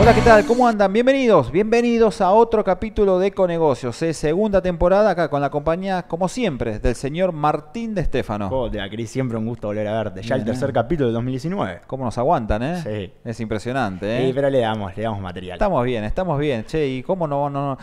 Hola, ¿qué tal? ¿Cómo andan? Bienvenidos, bienvenidos a otro capítulo de Econegocios, eh, segunda temporada acá con la compañía, como siempre, del señor Martín de Estefano. Joder, Cris, siempre un gusto volver a verte. Ya el tercer eh. capítulo de 2019. ¿Cómo nos aguantan, eh? Sí. Es impresionante, ¿eh? Sí, pero le damos, le damos material. Estamos bien, estamos bien. Che, ¿y cómo no, no,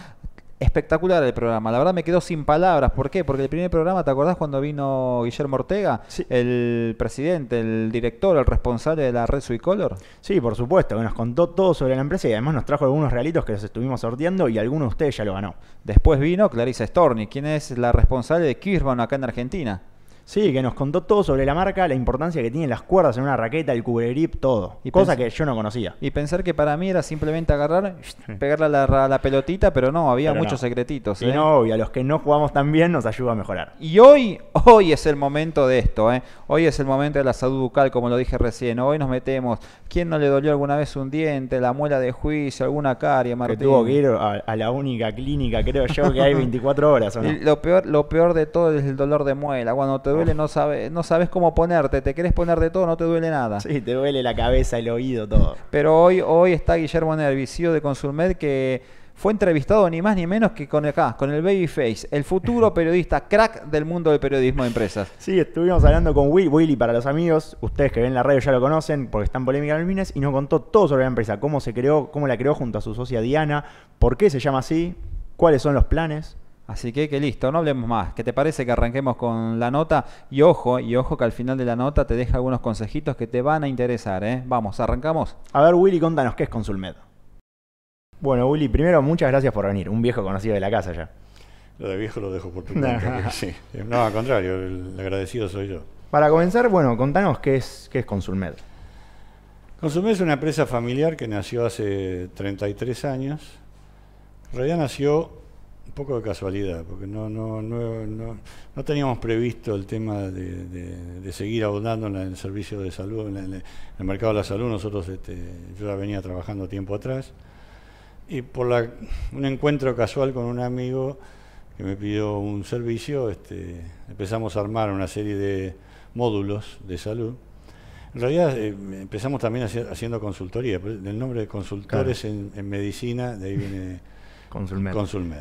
Espectacular el programa, la verdad me quedo sin palabras. ¿Por qué? Porque el primer programa, ¿te acordás cuando vino Guillermo Ortega? Sí. El presidente, el director, el responsable de la red Suicolor. Sí, por supuesto, que nos contó todo sobre la empresa y además nos trajo algunos realitos que los estuvimos sorteando y alguno de ustedes ya lo ganó. Después vino Clarisa Storni, quien es la responsable de Kirchhoff acá en Argentina. Sí, que nos contó todo sobre la marca, la importancia que tienen las cuerdas en una raqueta, el cubre grip, todo. Y cosa que yo no conocía. Y pensar que para mí era simplemente agarrar, pegarle la, pelotita, pero no, había muchos secretitos. Y ¿eh? no, y a los que no jugamos tan bien nos ayuda a mejorar. Y hoy, hoy es el momento de esto, ¿eh? Hoy es el momento de la salud bucal, como lo dije recién. Hoy nos metemos. ¿Quién no le dolió alguna vez un diente, la muela de juicio, alguna caria? Martín? Que tuvo que ir a, la única clínica, creo yo, que hay 24 horas. lo, peor, lo peor de todo es el dolor de muela. Cuando te no, no sabes cómo ponerte, te querés poner de todo, no te duele nada. Sí, te duele la cabeza, el oído, todo. Pero hoy, hoy está Guillermo nervicio de Consulmed, que fue entrevistado ni más ni menos que con acá, ah, con el Babyface, el futuro periodista crack del mundo del periodismo de empresas. Sí, estuvimos hablando con Will, Willy para los amigos, ustedes que ven la radio ya lo conocen porque están polémica en el y nos contó todo sobre la empresa, cómo se creó, cómo la creó junto a su socia Diana, por qué se llama así, cuáles son los planes. Así que que listo, no hablemos más. ¿Qué te parece que arranquemos con la nota? Y ojo, y ojo que al final de la nota te deja algunos consejitos que te van a interesar, ¿eh? Vamos, arrancamos. A ver, Willy, contanos, ¿qué es Consulmed? Bueno, Willy, primero muchas gracias por venir, un viejo conocido de la casa ya. Lo de viejo lo dejo por tu cuenta. No, al contrario, el agradecido soy yo. Para comenzar, bueno, contanos qué es, qué es Consulmed. Consulmed es una empresa familiar que nació hace 33 años. En realidad nació un poco de casualidad, porque no, no, no, no, no teníamos previsto el tema de, seguir abundando en el servicio de salud, en el, mercado de la salud. Nosotros, este, yo la venía trabajando tiempo atrás. Y por un encuentro casual con un amigo que me pidió un servicio, este, empezamos a armar una serie de módulos de salud. En realidad eh, empezamos también haciendo consultoría, el nombre de consultores en, medicina, de ahí viene Consulmed.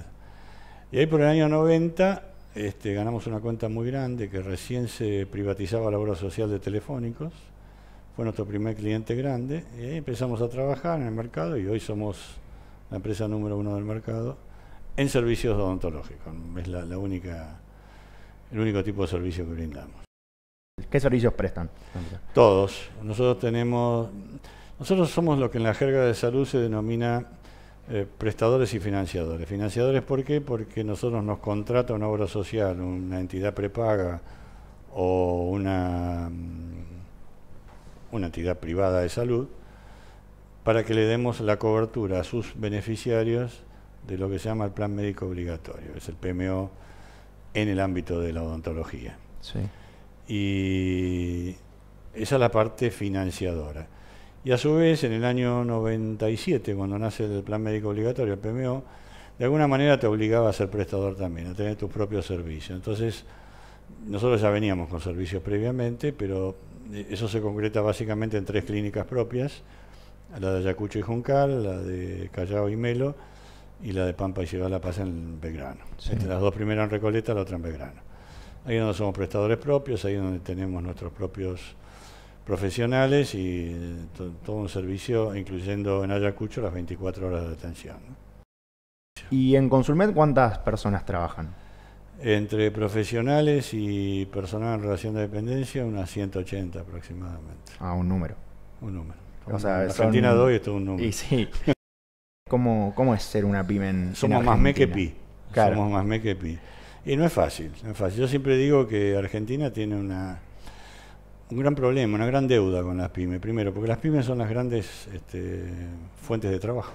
Y ahí por el año 90 este, ganamos una cuenta muy grande que recién se privatizaba la obra social de Telefónicos. Fue nuestro primer cliente grande y ahí empezamos a trabajar en el mercado y hoy somos la empresa número uno del mercado en servicios odontológicos. Es única, el único tipo de servicio que brindamos. ¿Qué servicios prestan? Todos. Nosotros tenemos, nosotros somos lo que en la jerga de salud se denomina eh, prestadores y financiadores. Financiadores, ¿por qué? Porque nosotros nos contrata una obra social, una entidad prepaga o una, mm, una entidad privada de salud, para que le demos la cobertura a sus beneficiarios de lo que se llama el plan médico obligatorio, es el PMO en el ámbito de la odontología. Y esa es la parte financiadora. Y a su vez, en el año 97, cuando nace el plan médico obligatorio, el PMO, de alguna manera te obligaba a ser prestador también, a tener tus propios servicios. Entonces, nosotros ya veníamos con servicios previamente, pero eh, eso se concreta básicamente en tres clínicas propias, la de Ayacucho y Juncal, la de Callao y Melo y la de Pampa y Ciudad La Paz en Belgrano. las dos primeras en Recoleta, la otra en Belgrano. Ahí es donde somos prestadores propios, ahí es donde tenemos nuestros propios profesionales y eh, todo un servicio, incluyendo en Ayacucho las 24 horas de atención. ¿Y en Consulmed cuántas personas trabajan? Entre profesionales y personal en relación de dependencia, unas 180 aproximadamente. Ah, un número. Un número. O Argentina doy, esto un número. Y sí. ¿Cómo, ¿Cómo, es ser una pyme en Somos más me que pi. Claro. Somos más me que pi. Y no es fácil, no es fácil. Yo siempre digo que Argentina tiene una un gran problema, una gran deuda con las pymes. Primero, porque las pymes son las grandes este, fuentes de trabajo.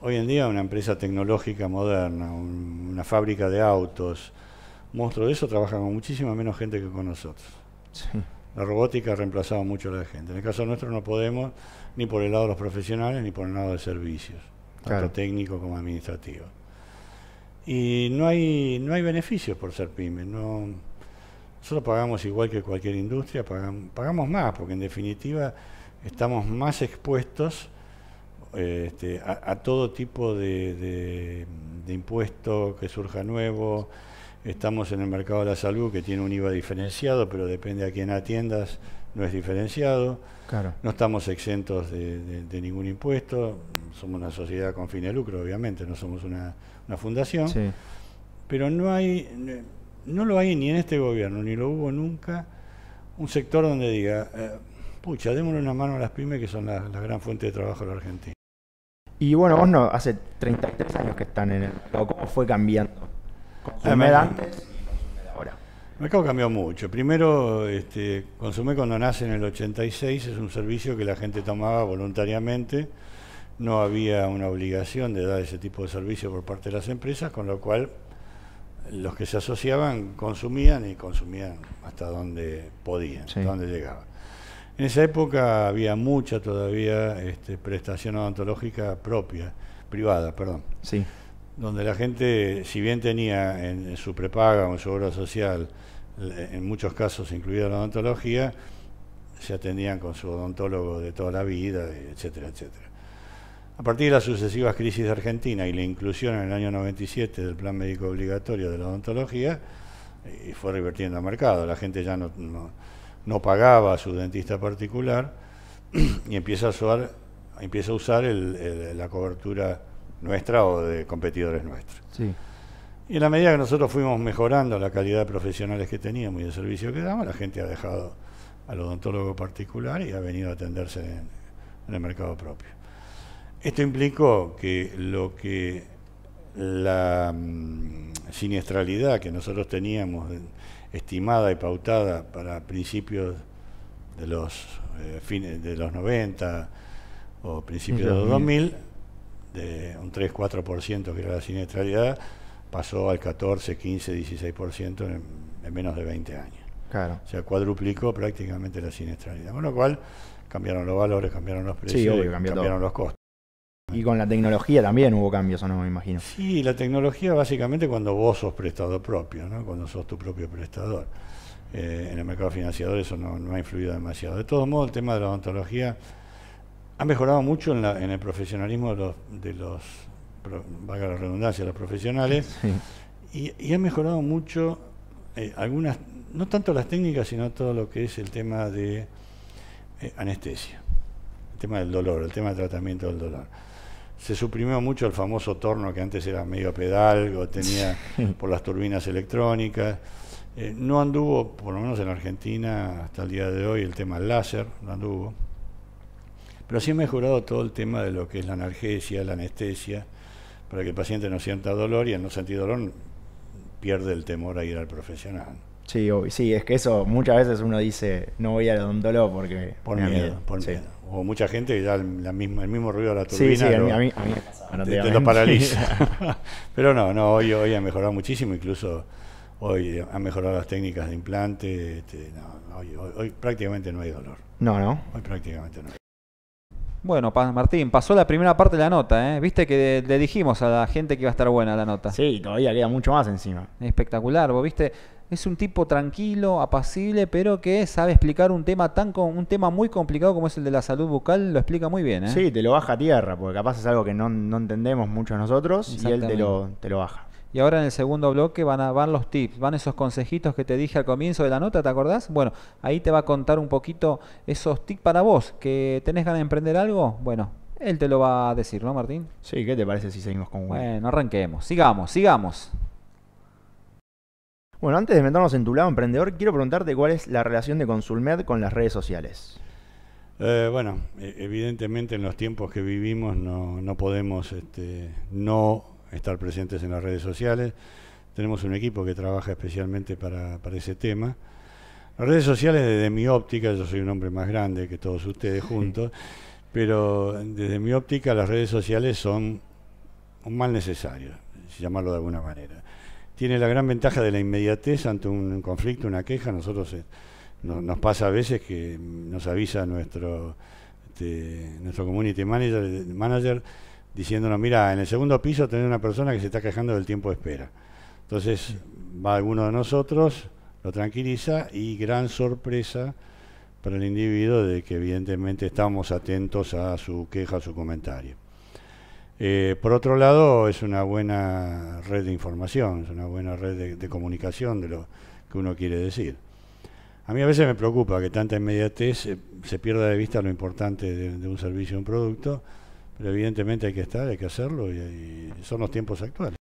Hoy en día una empresa tecnológica moderna, una fábrica de autos, monstruo de eso, trabaja con muchísima menos gente que con nosotros. La robótica ha reemplazado mucho a la gente. En el caso nuestro no podemos ni por el lado de los profesionales ni por el lado de servicios, tanto técnico como administrativo. Y no hay, no hay beneficios por ser pyme. Nosotros pagamos igual que cualquier industria, pagamos, más, porque en definitiva estamos más expuestos este, a, todo tipo de, de, impuesto que surja nuevo. Estamos en el mercado de la salud que tiene un IVA diferenciado, pero depende a quién atiendas, no es diferenciado. Claro. No estamos exentos de, ningún impuesto. Somos una sociedad con fin de lucro, obviamente, no somos una, fundación. Pero no hay no lo hay ni en este gobierno, ni lo hubo nunca, un sector donde diga, eh, pucha, démosle una mano a las pymes que son la, gran fuente de trabajo de la Argentina. Y bueno, vos no, hace 33 años que están en el mercado, ¿cómo fue cambiando? Consumé antes y ahora. El mercado cambió mucho. Primero, este, cuando nace en el 86 es un servicio que la gente tomaba voluntariamente, no había una obligación de dar ese tipo de servicio por parte de las empresas, con lo cual los que se asociaban consumían y consumían hasta donde podían, hasta donde llegaban. En esa época había mucha todavía este, prestación odontológica propia, privada, perdón. Sí. Donde la gente, si bien tenía en, su prepaga o en su obra social, en muchos casos incluida la odontología, se atendían con su odontólogo de toda la vida, etcétera, etcétera. A partir de las sucesivas crisis de Argentina y la inclusión en el año 97 del plan médico obligatorio de la odontología, y eh, fue revertiendo al mercado. La gente ya no, pagaba a su dentista particular y empieza a usar, la cobertura nuestra o de competidores nuestros. Y en la medida que nosotros fuimos mejorando la calidad de profesionales que teníamos y el servicio que damos, la gente ha dejado al odontólogo particular y ha venido a atenderse en el mercado propio. Esto implicó que lo que la mm, siniestralidad que nosotros teníamos eh, estimada y pautada para principios de los eh, de los 90 o principios de los 2000, de un 3-4% que era la siniestralidad, pasó al 14, 15, 16% en, menos de 20 años. Claro. O sea, cuadruplicó prácticamente la siniestralidad. Con lo cual, cambiaron los valores, cambiaron los precios, cambiaron los costos. Y con la tecnología también hubo cambios, ¿o no? Me imagino. Sí, la tecnología básicamente cuando vos sos prestador propio, ¿no? Cuando sos tu propio prestador. Eh, en el mercado financiador eso no, ha influido demasiado. De todos modos, el tema de la odontología ha mejorado mucho en, el profesionalismo de los, de los valga la redundancia, los profesionales, y, y, ha mejorado mucho eh, algunas, no tanto las técnicas, sino todo lo que es el tema de eh, anestesia, el tema del dolor, el tema de tratamiento del dolor se suprimió mucho el famoso torno que antes era medio pedalgo, tenía por las turbinas electrónicas. Eh, no anduvo, por lo menos en Argentina, hasta el día de hoy, el tema láser, no anduvo. Pero sí ha mejorado todo el tema de lo que es la analgesia, la anestesia, para que el paciente no sienta dolor y al no sentir dolor pierde el temor a ir al profesional. Sí, sí, es que eso muchas veces uno dice, no voy al odontólogo porque... Por miedo, por miedo. O mucha gente que ya la el mismo ruido de la turbina te, paraliza. Pero no, no hoy, hoy ha mejorado muchísimo, incluso hoy han mejorado las técnicas de implante. Este, hoy, prácticamente no hay dolor. No, no. Hoy prácticamente no hay. Bueno, Martín, pasó la primera parte de la nota, ¿eh? Viste que le dijimos a la gente que iba a estar buena la nota. Sí, todavía queda mucho más encima. Espectacular, vos viste, es un tipo tranquilo, apacible, pero que sabe explicar un tema tan con, un tema muy complicado como es el de la salud bucal, lo explica muy bien. ¿eh? Sí, te lo baja a tierra, porque capaz es algo que no, entendemos mucho nosotros y él te lo, te lo baja. Y ahora en el segundo bloque van, a, van los tips, van esos consejitos que te dije al comienzo de la nota, ¿te acordás? Bueno, ahí te va a contar un poquito esos tips para vos, que tenés ganas de emprender algo, bueno, él te lo va a decir, ¿no, Martín? Sí, ¿qué te parece si seguimos con Bueno, arranquemos, sigamos, sigamos. Bueno, antes de meternos en tu lado emprendedor, quiero preguntarte cuál es la relación de Consulmed con las redes sociales. Eh, bueno, e-, evidentemente en los tiempos que vivimos no, podemos este, no estar presentes en las redes sociales. Tenemos un equipo que trabaja especialmente para, ese tema. Las redes sociales desde mi óptica, yo soy un hombre más grande que todos ustedes juntos, pero desde mi óptica las redes sociales son un mal necesario, si llamarlo de alguna manera tiene la gran ventaja de la inmediatez ante un conflicto, una queja. Nosotros eh, nos pasa a veces que nos avisa nuestro, este, nuestro community manager, diciéndonos, mira, en el segundo piso tiene una persona que se está quejando del tiempo de espera. Entonces va alguno de nosotros, lo tranquiliza y gran sorpresa para el individuo de que evidentemente estamos atentos a su queja, a su comentario. Eh, por otro lado, es una buena red de información, es una buena red de, comunicación de lo que uno quiere decir. A mí a veces me preocupa que tanta inmediatez eh, se, pierda de vista lo importante de, un servicio o un producto, pero evidentemente hay que estar, hay que hacerlo y, son los tiempos actuales.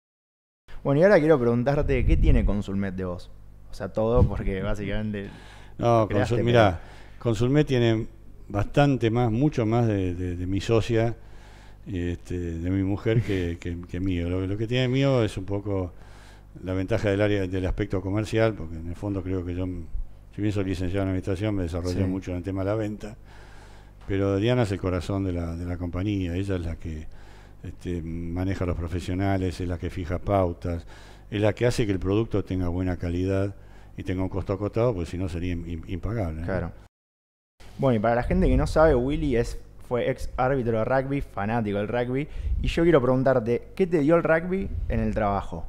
Bueno, y ahora quiero preguntarte, ¿qué tiene Consulmet de vos? O sea, todo, porque básicamente... no, Consul, mirá, Consulmet tiene bastante más, mucho más de mi socia este, de mi mujer que, que, mío. Lo, que tiene mío es un poco la ventaja del área del aspecto comercial, porque en el fondo creo que yo, si bien soy licenciado en administración, me desarrollé mucho en el tema de la venta, pero Diana es el corazón de la, de la compañía, ella es la que este, maneja a los profesionales, es la que fija pautas, es la que hace que el producto tenga buena calidad y tenga un costo acotado, pues si no sería impagable. Claro. Bueno, y para la gente que no sabe, Willy es fue ex árbitro de rugby, fanático del rugby, y yo quiero preguntarte, ¿qué te dio el rugby en el trabajo?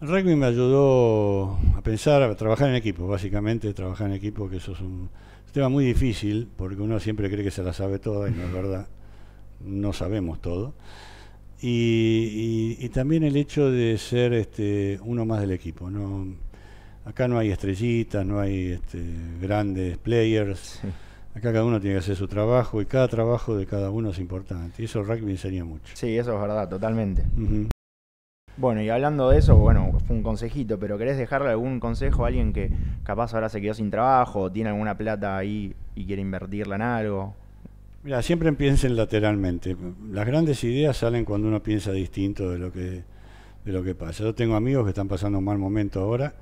El rugby me ayudó a pensar, a trabajar en equipo, básicamente, trabajar en equipo, que eso es un tema muy difícil, porque uno siempre cree que se la sabe toda y no es verdad, no sabemos todo. Y, también el hecho de ser este, uno más del equipo. Acá no hay estrellitas, no hay este, grandes players. Acá cada uno tiene que hacer su trabajo y cada trabajo de cada uno es importante. Y eso el rugby sería mucho. Sí, eso es verdad, totalmente. Bueno, y hablando de eso, bueno, fue un consejito, pero ¿querés dejarle algún consejo a alguien que capaz ahora se quedó sin trabajo o tiene alguna plata ahí y quiere invertirla en algo? Mira, siempre piensen lateralmente. Las grandes ideas salen cuando uno piensa distinto de lo que, de lo que pasa. Yo tengo amigos que están pasando un mal momento ahora.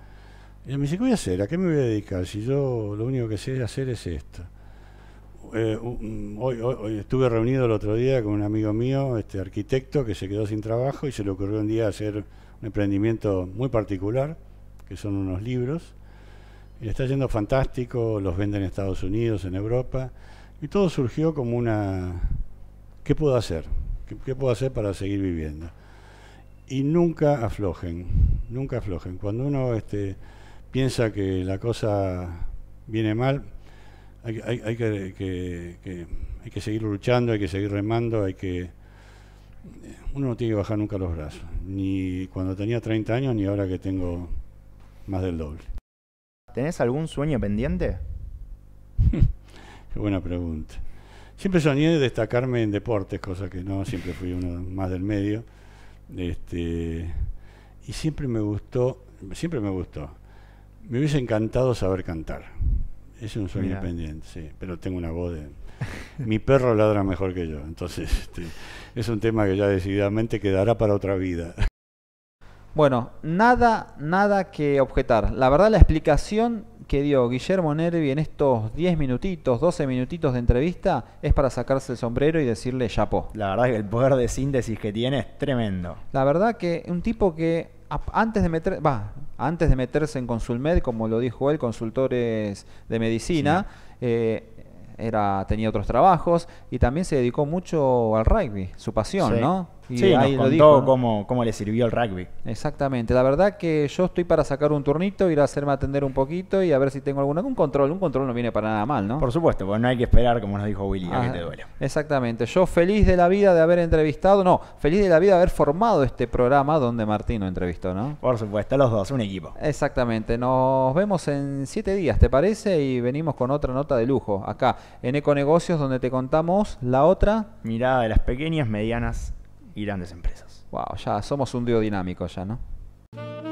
Y me dice, ¿qué voy a hacer? ¿A qué me voy a dedicar? Si yo lo único que sé hacer es esto. Eh, hoy, estuve reunido el otro día con un amigo mío, este arquitecto, que se quedó sin trabajo y se le ocurrió un día hacer un emprendimiento muy particular, que son unos libros. Y está yendo fantástico, los venden en Estados Unidos, en Europa, y todo surgió como una, ¿qué puedo hacer? ¿Qué, puedo hacer para seguir viviendo? Y nunca aflojen, nunca aflojen. Cuando uno este, piensa que la cosa viene mal, hay, hay, que, seguir luchando, hay que seguir remando, hay que... Uno no tiene que bajar nunca los brazos, ni cuando tenía 30 años, ni ahora que tengo más del doble. ¿Tenés algún sueño pendiente? Qué buena pregunta. Siempre soñé de destacarme en deportes, cosa que no, siempre fui uno más del medio. Este, y siempre me gustó, siempre me gustó. Me hubiese encantado saber cantar. Es un sueño pendiente, sí, pero tengo una voz de... Mi perro ladra mejor que yo, entonces este, es un tema que ya decididamente quedará para otra vida. Bueno, nada, nada que objetar. La verdad la explicación que dio Guillermo Nervi en estos 10 minutitos, 12 minutitos de entrevista es para sacarse el sombrero y decirle chapó. La verdad es que el poder de síntesis que tiene es tremendo. La verdad que un tipo que antes de meter, va, antes de meterse en Consulmed, como lo dijo él, consultores de medicina, eh, era, tenía otros trabajos y también se dedicó mucho al rugby, su pasión, ¿no? sí, ahí nos contó cómo, le sirvió el rugby. Exactamente. La verdad que yo estoy para sacar un turnito, ir a hacerme atender un poquito y a ver si tengo algún control. Un control no viene para nada mal, ¿no? Por supuesto, porque no hay que esperar, como nos dijo Willy, a que te duele. Exactamente. Yo feliz de la vida de haber entrevistado, no, feliz de la vida de haber formado este programa donde Martino entrevistó, ¿no? Por supuesto, los dos, un equipo. Exactamente. Nos vemos en siete días, ¿te parece? Y venimos con otra nota de lujo acá en Negocios donde te contamos la otra. Mirada de las pequeñas, medianas y grandes empresas. Wow, ya somos un dinámico, ya, ¿no?